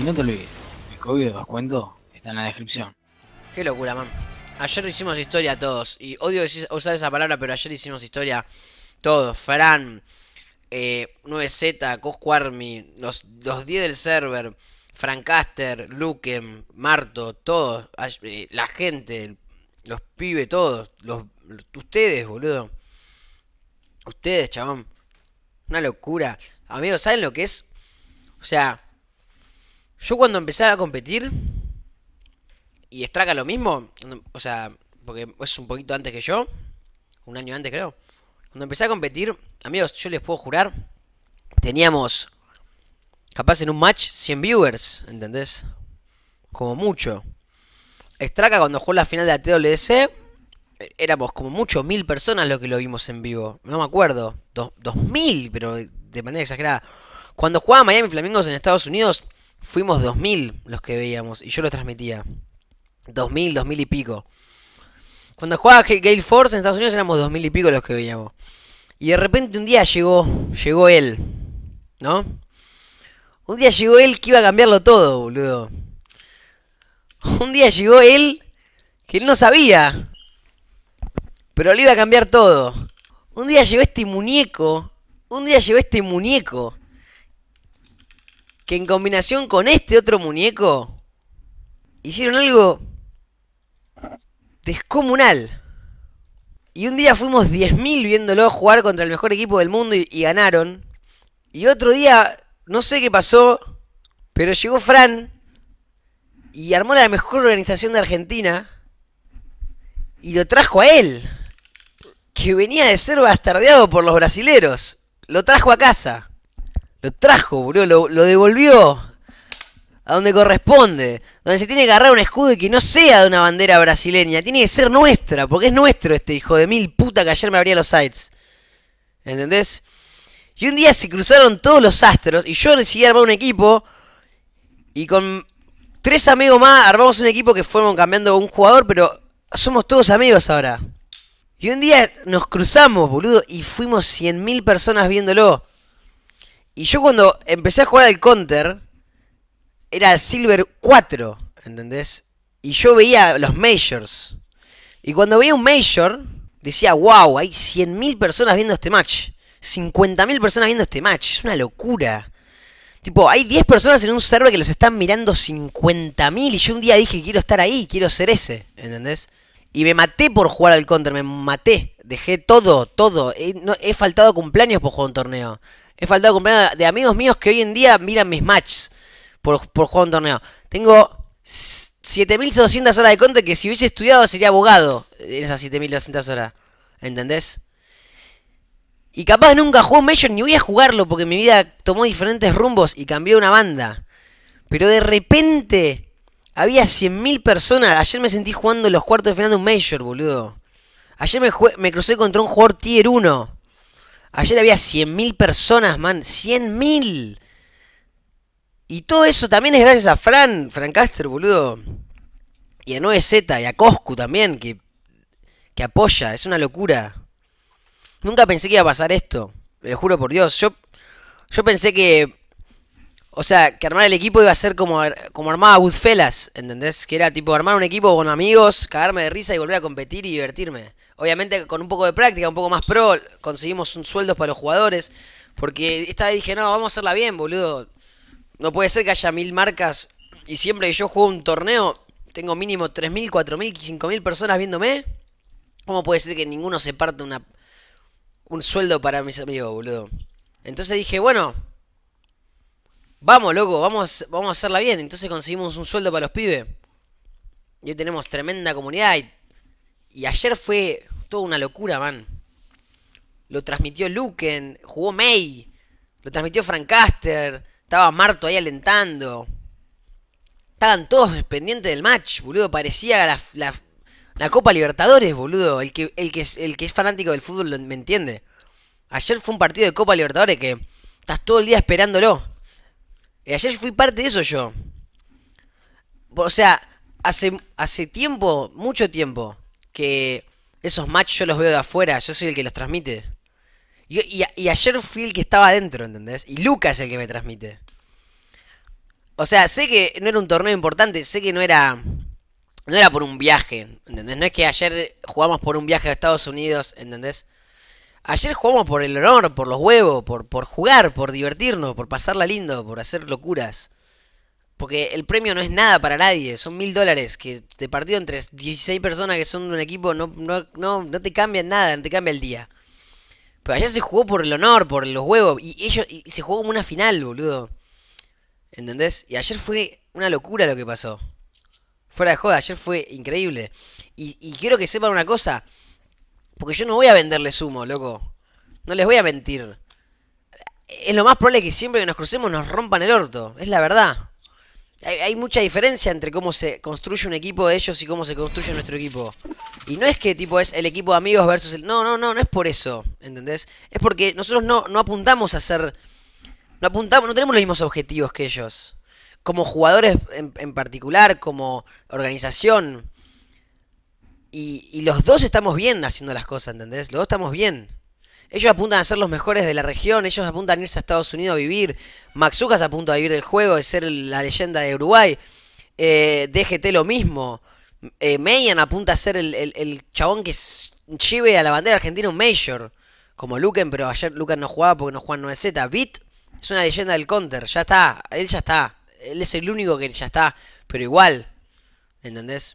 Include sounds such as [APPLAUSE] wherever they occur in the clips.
Y no te olvides, el código de cuento está en la descripción. Qué locura, man. Ayer hicimos historia todos. Y odio usar esa palabra, pero ayer hicimos historia todos. Fran, 9Z, eh, Cosquarmi, los, los 10 del server, Frankaster, Lukem, Marto, todos. Eh, la gente, los pibes, todos. Los, ustedes, boludo. Ustedes, chabón. Una locura. Amigos, ¿saben lo que es? O sea, yo cuando empecé a competir, y Straka lo mismo, o sea, porque es un poquito antes que yo, un año antes creo. Cuando empecé a competir, amigos, yo les puedo jurar, teníamos capaz en un match 100 viewers, ¿entendés? Como mucho. Straka cuando jugó la final de la eh, éramos como mucho, mil personas lo que lo vimos en vivo. No me acuerdo, dos, dos mil, pero de manera exagerada. Cuando jugaba Miami Flamingos en Estados Unidos, fuimos 2000 los que veíamos y yo lo transmitía. 2000, 2000 y pico. Cuando jugaba Gale Force en Estados Unidos éramos 2000 y pico los que veíamos. Y de repente un día llegó, llegó él, ¿no? Un día llegó él que iba a cambiarlo todo, boludo. Un día llegó él que él no sabía, pero le iba a cambiar todo. Un día llegó este muñeco, un día llegó este muñeco que en combinación con este otro muñeco hicieron algo descomunal. Y un día fuimos 10.000 viéndolo jugar contra el mejor equipo del mundo y, ganaron. Y otro día, no sé qué pasó, pero llegó Fran y armó la mejor organización de Argentina y lo trajo a él, que venía de ser bastardeado por los brasileros. Lo trajo a casa. Lo trajo, boludo, lo, devolvió a donde corresponde, donde se tiene que agarrar un escudo y que no sea de una bandera brasileña, tiene que ser nuestra, porque es nuestro este hijo de mil puta que ayer me abría los sites. ¿Entendés? Y un día se cruzaron todos los astros y yo decidí armar un equipo y con tres amigos más armamos un equipo que fuimos cambiando un jugador, pero somos todos amigos ahora. Y un día nos cruzamos, boludo, y fuimos 100.000 personas viéndolo. Y yo cuando empecé a jugar al counter, era Silver 4, ¿entendés? Y yo veía los majors. Y cuando veía un major, decía, wow, hay 100.000 personas viendo este match. 50.000 personas viendo este match. Es una locura. Tipo, hay 10 personas en un server que los están mirando 50.000 y yo un día dije, quiero estar ahí, quiero ser ese, ¿entendés? Y me maté por jugar al counter, me maté. Dejé todo, todo. He, he faltado cumpleaños por jugar un torneo. He faltado con de amigos míos que hoy en día miran mis matches por, por jugar un torneo. Tengo 7200 horas de conte que si hubiese estudiado sería abogado en esas 7200 horas. ¿Entendés? Y capaz nunca jugué un Major ni voy a jugarlo porque mi vida tomó diferentes rumbos y cambió una banda. Pero de repente había 100.000 personas. Ayer me sentí jugando los cuartos de final de un Major, boludo. Ayer me, me crucé contra un jugador Tier 1. Ayer había 100.000 personas, man. 100.000. Y todo eso también es gracias a Fran, Caster, boludo. Y a 9Z y a Coscu también, que, apoya. Es una locura. Nunca pensé que iba a pasar esto. le juro por Dios. Yo, yo pensé que. O sea, que armar el equipo iba a ser como, como armaba Goodfellas, ¿entendés? Que era tipo armar un equipo con amigos, cagarme de risa y volver a competir y divertirme obviamente con un poco de práctica, un poco más pro, conseguimos un sueldo para los jugadores. Porque esta vez dije, no, vamos a hacerla bien, boludo. No puede ser que haya mil marcas y siempre que yo juego un torneo, tengo mínimo 3.000, 4.000, 5.000 personas viéndome. ¿Cómo puede ser que ninguno se parte una, un sueldo para mis amigos, boludo? Entonces dije, bueno, vamos, loco, vamos, vamos a hacerla bien. Entonces conseguimos un sueldo para los pibes. Y hoy tenemos tremenda comunidad. y ayer fue toda una locura, man. Lo transmitió Luken, jugó May, lo transmitió Frank Caster, estaba Marto ahí alentando. Estaban todos pendientes del match, boludo. Parecía la, Copa Libertadores, boludo. El que, el, que es, el que es fanático del fútbol me entiende. Ayer fue un partido de Copa Libertadores que estás todo el día esperándolo. Y ayer fui parte de eso yo. O sea, hace, hace tiempo, mucho tiempo, que esos matches yo los veo de afuera, yo soy el que los transmite. y, ayer fui el que estaba adentro, ¿entendés? Y Lucas es el que me transmite. O sea, sé que no era un torneo importante, sé que no era. No era por un viaje, ¿entendés? No es que ayer jugamos por un viaje a Estados Unidos, ¿entendés? Ayer jugamos por el honor, por los huevos, por, por jugar, por divertirnos, por pasarla lindo, por hacer locuras. Porque el premio no es nada para nadie, son mil dólares que de partido entre 16 personas que son de un equipo no, no, no, no te cambian nada, no te cambia el día. Pero ayer se jugó por el honor, por los huevos, y ellos y se jugó como una final, boludo. ¿Entendés? Y ayer fue una locura lo que pasó. Fuera de joda, ayer fue increíble. Y, quiero que sepan una cosa, porque yo no voy a venderles humo, loco. No les voy a mentir. Es lo más probable que siempre que nos crucemos nos rompan el orto, es la verdad hay, mucha diferencia entre cómo se construye un equipo de ellos y cómo se construye nuestro equipo. Y no es que tipo es el equipo de amigos versus el... No, no, no, no es por eso, ¿entendés? Es porque nosotros no, apuntamos a ser... No apuntamos, no tenemos los mismos objetivos que ellos. Como jugadores en, particular, como organización. Y, y los dos estamos bien haciendo las cosas, ¿entendés? Los dos estamos bien. Ellos apuntan a ser los mejores de la región, ellos apuntan a irse a Estados Unidos a vivir. Maxucas apunta a vivir del juego, de ser la leyenda de Uruguay. Eh, DGT lo mismo. Eh, Mayan apunta a ser el, chabón que lleve a la bandera argentina un Major. Como Luken. pero ayer Lucan no jugaba porque no en 9Z. Bit es una leyenda del counter, ya está, él ya está. Él es el único que ya está, pero igual. ¿Entendés?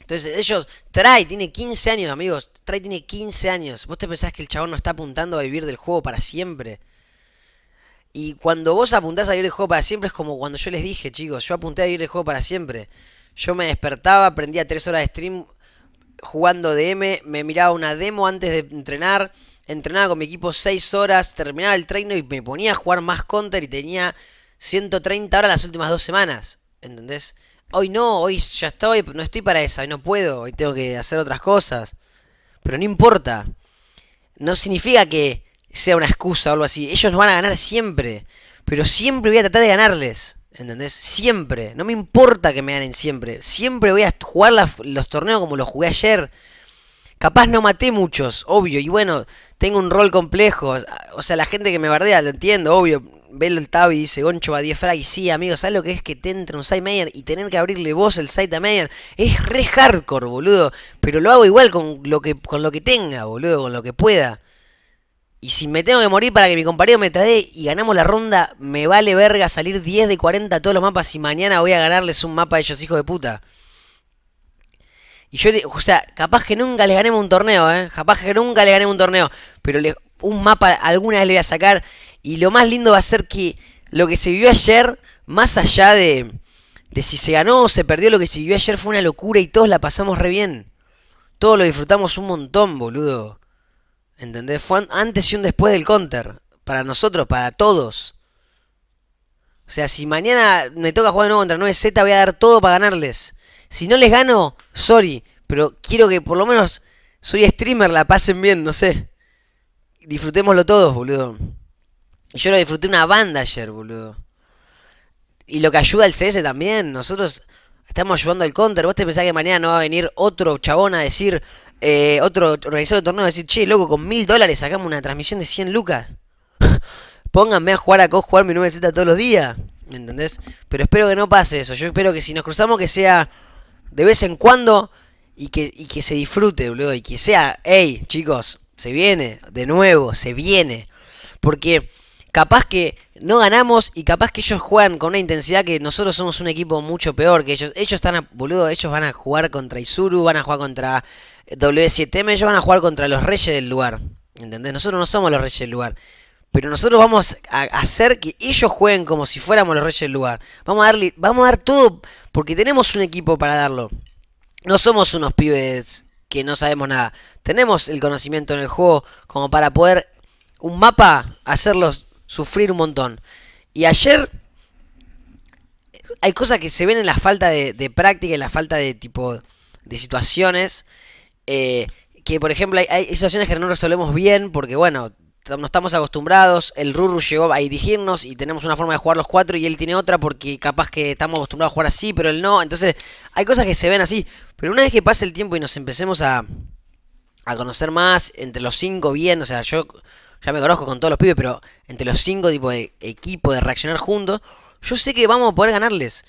Entonces ellos, Trae tiene 15 años, amigos. Trai tiene 15 años. ¿Vos te pensás que el chabón no está apuntando a vivir del juego para siempre? Y cuando vos apuntás a vivir del juego para siempre es como cuando yo les dije, chicos, yo apunté a vivir del juego para siempre. Yo me despertaba, prendía 3 horas de stream jugando DM, me miraba una demo antes de entrenar, entrenaba con mi equipo 6 horas, terminaba el treino y me ponía a jugar más counter y tenía 130 horas las últimas dos semanas. ¿Entendés? Hoy no, hoy ya estoy, no estoy para eso, hoy no puedo, hoy tengo que hacer otras cosas. Pero no importa. No significa que sea una excusa o algo así. Ellos nos van a ganar siempre. Pero siempre voy a tratar de ganarles. ¿Entendés? Siempre. No me importa que me ganen siempre. Siempre voy a jugar los torneos como los jugué ayer. Capaz no maté muchos, obvio. Y bueno, tengo un rol complejo. O sea, la gente que me bardea, lo entiendo, obvio. Velo el tab y dice Goncho 10 Fray. Sí, amigo, ¿sabes lo que es que te entre un site y tener que abrirle vos el site a Es re hardcore, boludo. Pero lo hago igual con lo que, con lo que tenga, boludo, con lo que pueda. Y si me tengo que morir para que mi compañero me trae... y ganamos la ronda, me vale verga salir 10 de 40 a todos los mapas y mañana voy a ganarles un mapa a ellos, hijos de puta. Y yo, o sea, capaz que nunca les ganemos un torneo, ¿eh? Capaz que nunca les ganemos un torneo. Pero un mapa alguna vez le voy a sacar y lo más lindo va a ser que lo que se vivió ayer, más allá de, de si se ganó o se perdió, lo que se vivió ayer fue una locura y todos la pasamos re bien. Todos lo disfrutamos un montón, boludo. ¿Entendés? Fue antes y un después del counter. Para nosotros, para todos. O sea, si mañana me toca jugar de nuevo contra 9Z, voy a dar todo para ganarles. Si no les gano, sorry. Pero quiero que por lo menos soy streamer, la pasen bien, no sé. Disfrutémoslo todos, boludo. Yo lo disfruté una banda ayer, boludo. Y lo que ayuda el CS también. Nosotros estamos ayudando al counter. ¿Vos te pensás que mañana no va a venir otro chabón a decir, eh, otro organizador de torneo a decir, che, loco, con mil dólares sacamos una transmisión de 100 lucas? [LAUGHS] Pónganme a jugar a COS, jugar mi 9Z todos los días. ¿Me entendés? Pero espero que no pase eso. Yo espero que si nos cruzamos, que sea de vez en cuando y que, y que se disfrute, boludo. Y que sea, hey, chicos, se viene, de nuevo, se viene. Porque capaz que no ganamos y capaz que ellos juegan con una intensidad que nosotros somos un equipo mucho peor que ellos. Ellos están, ellos van a jugar contra Isuru, van a jugar contra eh, W7M, ellos van a jugar contra los reyes del lugar. ¿Entendés? Nosotros no somos los reyes del lugar. Pero nosotros vamos a hacer que ellos jueguen como si fuéramos los reyes del lugar. Vamos a darle, vamos a dar todo porque tenemos un equipo para darlo. No somos unos pibes que no sabemos nada. Tenemos el conocimiento en el juego como para poder un mapa hacerlos sufrir un montón. Y ayer hay cosas que se ven en la falta de, práctica En la falta de tipo de situaciones. Eh, que por ejemplo hay, hay, situaciones que no resolvemos bien porque bueno, no estamos acostumbrados, el Ruru llegó a dirigirnos y tenemos una forma de jugar los cuatro y él tiene otra porque capaz que estamos acostumbrados a jugar así, pero él no, entonces hay cosas que se ven así, pero una vez que pase el tiempo y nos empecemos a, a conocer más entre los cinco bien, o sea, yo ya me conozco con todos los pibes, pero entre los cinco tipos de equipo de reaccionar juntos, yo sé que vamos a poder ganarles.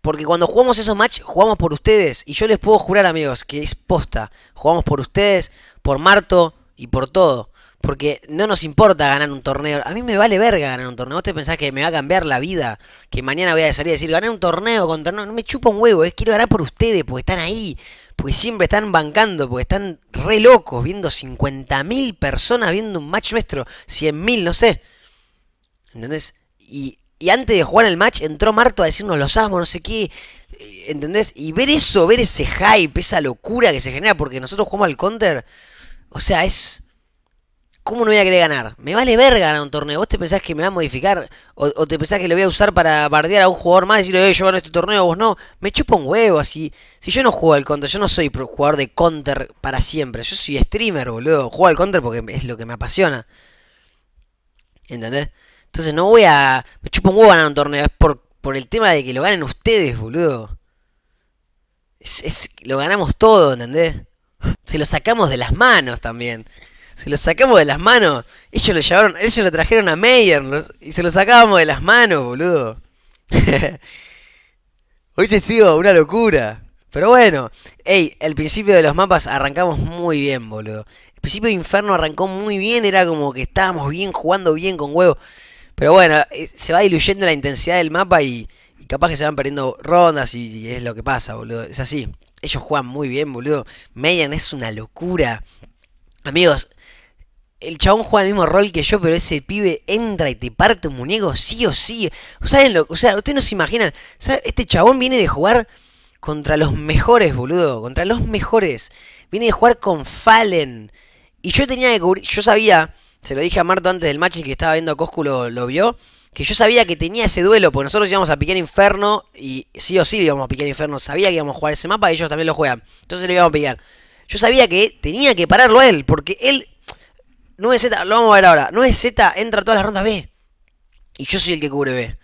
Porque cuando jugamos esos match, jugamos por ustedes. Y yo les puedo jurar, amigos, que es posta. Jugamos por ustedes, por Marto y por todo. Porque no nos importa ganar un torneo. A mí me vale verga ganar un torneo. ¿Vos te pensás que me va a cambiar la vida? Que mañana voy a salir a decir, gané un torneo contra... No, me chupo un huevo. Es quiero ganar por ustedes, porque están ahí. Porque siempre están bancando, porque están re locos, viendo 50.000 personas viendo un match nuestro, 100.000, no sé. ¿Entendés? Y, y, antes de jugar el match entró Marto a decirnos los asmos, no sé qué. Eh, ¿Entendés? Y ver eso, ver ese hype, esa locura que se genera porque nosotros jugamos al counter, o sea, es ¿Cómo no voy a querer ganar? Me vale verga ganar un torneo. ¿Vos te pensás que me va a modificar? ¿O, o te pensás que lo voy a usar para bardear a un jugador más y decirle, yo gano este torneo, vos no? Me chupo un huevo. Así. Si yo no juego al counter, yo no soy jugador de counter para siempre. Yo soy streamer, boludo. Juego al counter porque es lo que me apasiona. ¿Entendés? Entonces no voy a. Me chupa un huevo ganar un torneo. Es por, por el tema de que lo ganen ustedes, boludo. Es, es, lo ganamos todo, ¿entendés? Se lo sacamos de las manos también se lo sacamos de las manos. Ellos lo llevaron, ellos lo trajeron a Meyer y se lo sacábamos de las manos, boludo. [LAUGHS] Hubiese sido una locura. Pero bueno, Ey, el principio de los mapas arrancamos muy bien, boludo. El principio de Inferno arrancó muy bien, era como que estábamos bien, jugando bien con huevo. Pero bueno, eh, se va diluyendo la intensidad del mapa y, capaz que se van perdiendo rondas y, es lo que pasa, boludo. Es así. Ellos juegan muy bien, boludo. Mayer es una locura. Amigos, el chabón juega el mismo rol que yo, pero ese pibe entra y te parte un muñeco sí o sí. ¿Saben lo? O sea, ustedes no se imaginan. Este chabón viene de jugar contra los mejores, boludo. Contra los mejores. Viene de jugar con Fallen. Y yo tenía que cubrir. Yo sabía, se lo dije a Marto antes del match y que estaba viendo a Coscu lo, vio. Que yo sabía que tenía ese duelo, porque nosotros íbamos a piquear Inferno y sí o sí íbamos a piquear Inferno. Sabía que íbamos a jugar ese mapa y ellos también lo juegan. Entonces lo íbamos a piquear. Yo sabía que tenía que pararlo a él, porque él 9 Z, lo vamos a ver ahora. 9 Z entra todas las rondas B. Y yo soy el que cubre B.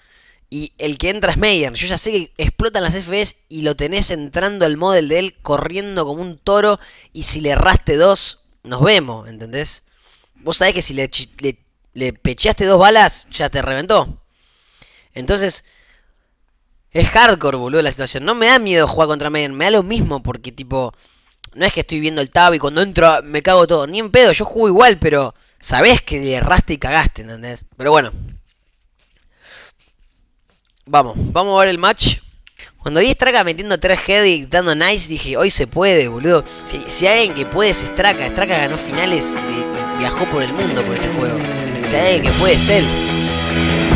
Y el que entra es Meyer. Yo ya sé que explotan las FBs y lo tenés entrando al model de él, corriendo como un toro. Y si le erraste dos, nos vemos, ¿entendés? Vos sabés que si le, le, le pecheaste dos balas, ya te reventó. Entonces, es hardcore, boludo, la situación. No me da miedo jugar contra Meyer, me da lo mismo porque, tipo, no es que estoy viendo el tab y cuando entro me cago todo. Ni en pedo, yo juego igual, pero sabes que erraste y cagaste, ¿entendés? Pero bueno. Vamos, vamos a ver el match. Cuando vi a Straka metiendo tres head y dando nice, dije, hoy se puede, boludo. Si, hay alguien que puede es Straka. Straka ganó finales y, viajó por el mundo por este juego. Si hay alguien que puede es él.